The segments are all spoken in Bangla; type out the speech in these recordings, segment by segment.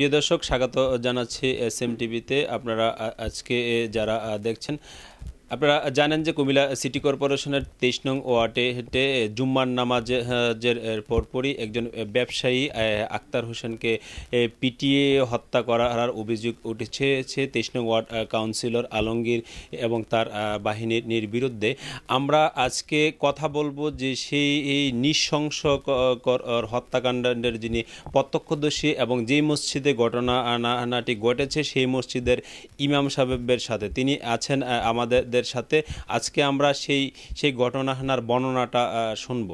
প্রিয় দর্শক স্বাগত জানাচ্ছি এস এম টিভিতে আপনারা আজকে যারা দেখছেন আপনারা জানেন যে কুমিল্লা সিটি কর্পোরেশনের তেইশ নং ওয়ার্ডে জুম্মার নামাজের পরপরই একজন ব্যবসায়ী আক্তার হোসেনকে পিটিয়ে হত্যা করার অভিযোগ উঠেছে তেইশ নং ওয়ার্ড কাউন্সিলর আলমগীর এবং তার বাহিনীর বিরুদ্ধে আমরা আজকে কথা বলবো যে সেই এই নৃশংসকর হত্যাকাণ্ডের যিনি প্রত্যক্ষদর্শী এবং যেই মসজিদে ঘটনাটি ঘটেছে সেই মসজিদের ইমাম সাহেবের সাথে তিনি আছেন আমাদের আমাদের সাথে আজকে আমরা সেই সেই ঘটনাহানার বর্ণনাটা শুনব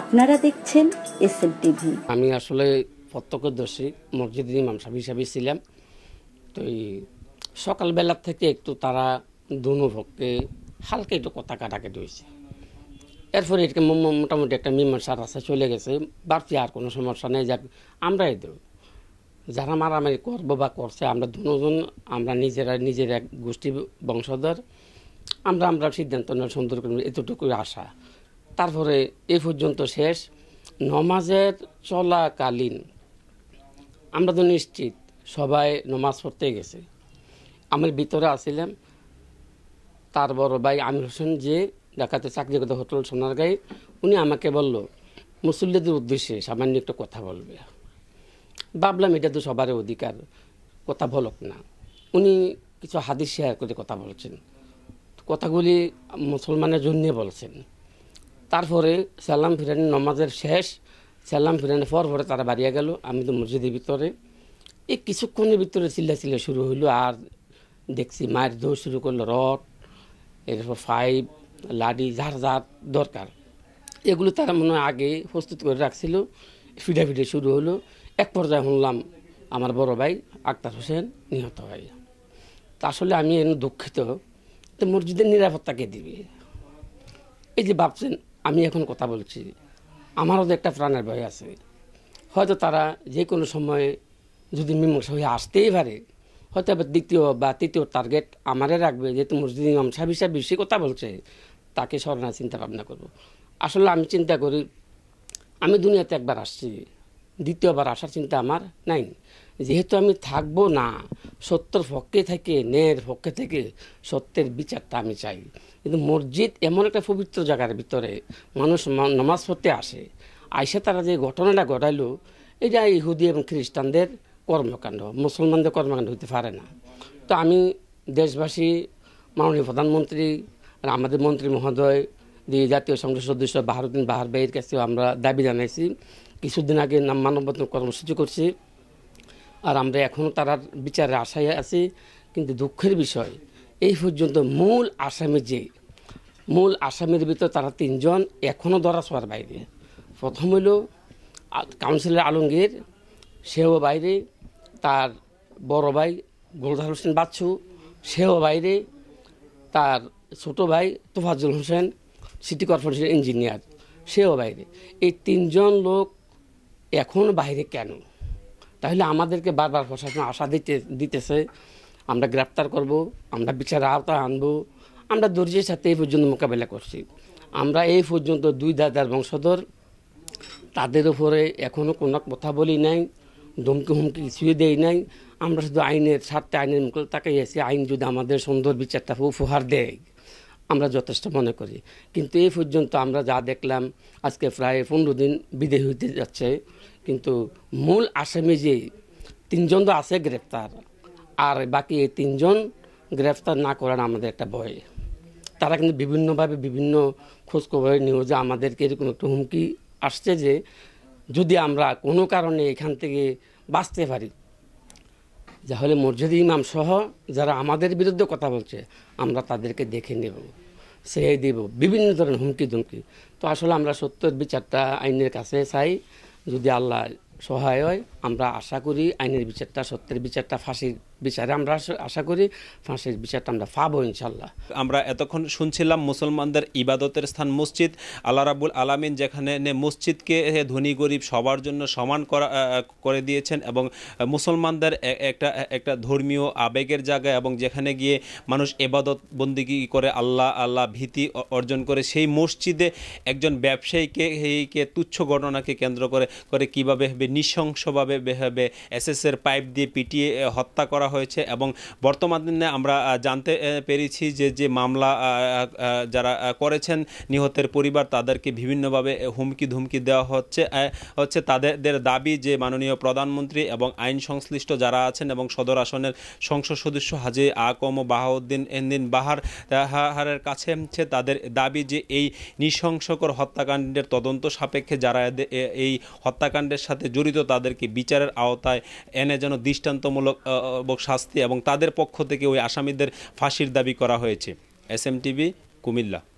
আপনারা দেখছেন এস টিভি আমি আসলে প্রত্যক্ষদর্শী মসজিদের ইমাম সাহেব হিসাবে ছিলাম তো এই সকালবেলার থেকে একটু তারা দুনো হালকা একটু কথা কাটাকে হয়েছে এরপরে এটাকে মোটামুটি একটা মীমাংসার রাস্তায় চলে গেছে বাড়তি আর কোনো সমস্যা নেই যাক আমরাই দেবো যারা মারামারি করবো বা করছে আমরা দুজন আমরা নিজেরা নিজের এক গোষ্ঠী বংশধর আমরা আমরা সিদ্ধান্ত নেওয়ার সুন্দর এতটুকু আশা তারপরে এ পর্যন্ত শেষ নমাজের চলাকালীন আমরা তো নিশ্চিত সবাই নমাজ পড়তে গেছে আমি ভিতরে আসিলাম তার বড় ভাই আমির হোসেন যে ঢাকাতে চাকরি করতে হোটেল গাই উনি আমাকে বলল মুসল্লিদের উদ্দেশ্যে সামান্য একটা কথা বলবে ভাবলাম এটা তো সবার অধিকার কথা বলক না উনি কিছু হাদিস শেয়ার করে কথা বলছেন কথাগুলি মুসলমানের জন্যে বলছেন তারপরে সালাম ফিরানি নমাজের শেষ সালাম ফিরানি পর পরে তারা বাড়িয়ে গেল আমি তো মসজিদের ভিতরে এই কিছুক্ষণের ভিতরে চিল্লা চিল্লা শুরু হইলো আর দেখছি মায়ের দৌড় শুরু করলো রড এরপর ফাইভ লাডি যার যার দরকার এগুলো তারা মনে হয় আগে প্রস্তুত করে রাখছিল ফিডে শুরু হলো এক পর্যায়ে শুনলাম আমার বড় ভাই আক্তার হোসেন নিহত হয় তা আসলে আমি এনে দুঃখিত তো মসজিদের নিরাপত্তা কে দিবে এই যে ভাবছেন আমি এখন কথা বলছি আমারও তো একটা প্রাণের ভয় আছে হয়তো তারা যে কোনো সময়ে যদি মীমাংসা হয়ে আসতেই পারে হয়তো আবার দ্বিতীয় বা তৃতীয় টার্গেট আমারে রাখবে যেহেতু মসজিদ ইমাম সাহেব হিসাবে বেশি কথা বলছে তাকে স্মরণা চিন্তা ভাবনা করব আসলে আমি চিন্তা করি আমি দুনিয়াতে একবার আসছি দ্বিতীয়বার আসার চিন্তা আমার নাই যেহেতু আমি থাকব না সত্যর পক্ষে থেকে ন্যায়ের পক্ষে থেকে সত্যের বিচারটা আমি চাই কিন্তু মসজিদ এমন একটা পবিত্র জায়গার ভিতরে মানুষ নামাজ পড়তে আসে আইসে তারা যে ঘটনাটা ঘটাইল এটা ইহুদি এবং খ্রিস্টানদের কর্মকাণ্ড মুসলমানদের কর্মকাণ্ড হইতে পারে না তো আমি দেশবাসী মাননীয় প্রধানমন্ত্রী আর আমাদের মন্ত্রী মহোদয় দিয়ে জাতীয় সংসদ সদস্য বাহারুদ্দিন বাহার বাইয়ের কাছেও আমরা দাবি জানাইছি কিছুদিন আগে মানববন্ধন কর্মসূচি করছি আর আমরা এখনও তারার বিচারে আশায় আছি কিন্তু দুঃখের বিষয় এই পর্যন্ত মূল আসামি যে মূল আসামির ভিতর তারা তিনজন এখনও ধরা ছোঁয়ার বাইরে প্রথম হইল কাউন্সিলর আলমগীর সেও বাইরে তার বড় ভাই গোলধার হোসেন বাচ্চু সেও বাইরে তার ছোট ভাই Tofazul Hossain city corporation engineer সেও বাইরে এই তিনজন লোক এখন বাইরে কেন তাহলে আমাদেরকে বারবার প্রশাসন আশা দিতে দিতেছে আমরা গ্রেপ্তার করব আমরা বিচার আওতা আনবো আমরা ধৈর্যের সাথে এই পর্যন্ত মোকাবেলা করছি আমরা এই পর্যন্ত দুই দাদার বংশধর তাদের উপরে এখনও কোনো কথা বলি নাই ধমকি হুমকি কিছুই দেই নাই আমরা শুধু আইনের স্বার্থে আইনের মুখে তাকাই আছি আইন যদি আমাদের সুন্দর বিচারটা উপহার দেয় আমরা যথেষ্ট মনে করি কিন্তু এই পর্যন্ত আমরা যা দেখলাম আজকে প্রায় পনেরো দিন বিদেয় হইতে যাচ্ছে কিন্তু মূল আসামি যে তিনজন তো আছে গ্রেপ্তার আর বাকি এই তিনজন গ্রেফতার না করার আমাদের একটা ভয় তারা কিন্তু বিভিন্নভাবে বিভিন্ন খোঁজখবর নিউজে আমাদেরকে এরকম একটা হুমকি আসছে যে যদি আমরা কোনো কারণে এখান থেকে বাঁচতে পারি যাহলে মসজিদ ইমাম সহ যারা আমাদের বিরুদ্ধে কথা বলছে আমরা তাদেরকে দেখে নেব সে দিব বিভিন্ন ধরনের হুমকি ধুমকি তো আসলে আমরা সত্যের বিচারটা আইনের কাছে চাই যদি আল্লাহ সহায় হয় আমরা আশা করি আইনের বিচারটা সত্যের বিচারটা ফাঁসির বিচারে আমরা আশা করি ফাঁসের বিচারটা আমরা পাবো ইনশাল্লাহ আমরা এতক্ষণ শুনছিলাম মুসলমানদের ইবাদতের স্থান মসজিদ আল্লাহ রাবুল আলামিন যেখানে মসজিদকে ধনী গরিব সবার জন্য সমান করা করে দিয়েছেন এবং মুসলমানদের একটা একটা ধর্মীয় আবেগের জায়গা এবং যেখানে গিয়ে মানুষ এবাদত বন্দিগি করে আল্লাহ আল্লাহ ভীতি অর্জন করে সেই মসজিদে একজন ব্যবসায়ীকে এইকে তুচ্ছ ঘটনাকে কেন্দ্র করে করে কীভাবে নৃশংসভাবে এস এর পাইপ দিয়ে পিটিয়ে হত্যা করা হয়েছে এবং বর্তমানে আমরা জানতে পেরেছি যে যে মামলা যারা করেছেন নিহতের পরিবার তাদেরকে বিভিন্নভাবে হুমকি ধুমকি দেওয়া হচ্ছে হচ্ছে তাদের দাবি যে মাননীয় প্রধানমন্ত্রী এবং আইন সংশ্লিষ্ট যারা আছেন এবং সদর আসনের সংসদ সদস্য হাজি আকম বাহাউদ্দিন এন্দিন বাহার হারের কাছে তাদের দাবি যে এই নৃশংসকর হত্যাকাণ্ডের তদন্ত সাপেক্ষে যারা এই হত্যাকাণ্ডের সাথে জড়িত তাদেরকে বিচারের আওতায় এনে যেন দৃষ্টান্তমূলক শাস্তি এবং তাদের পক্ষ থেকে ওই আসামিদের ফাঁসির দাবি করা হয়েছে এস এম টিভি কুমিল্লা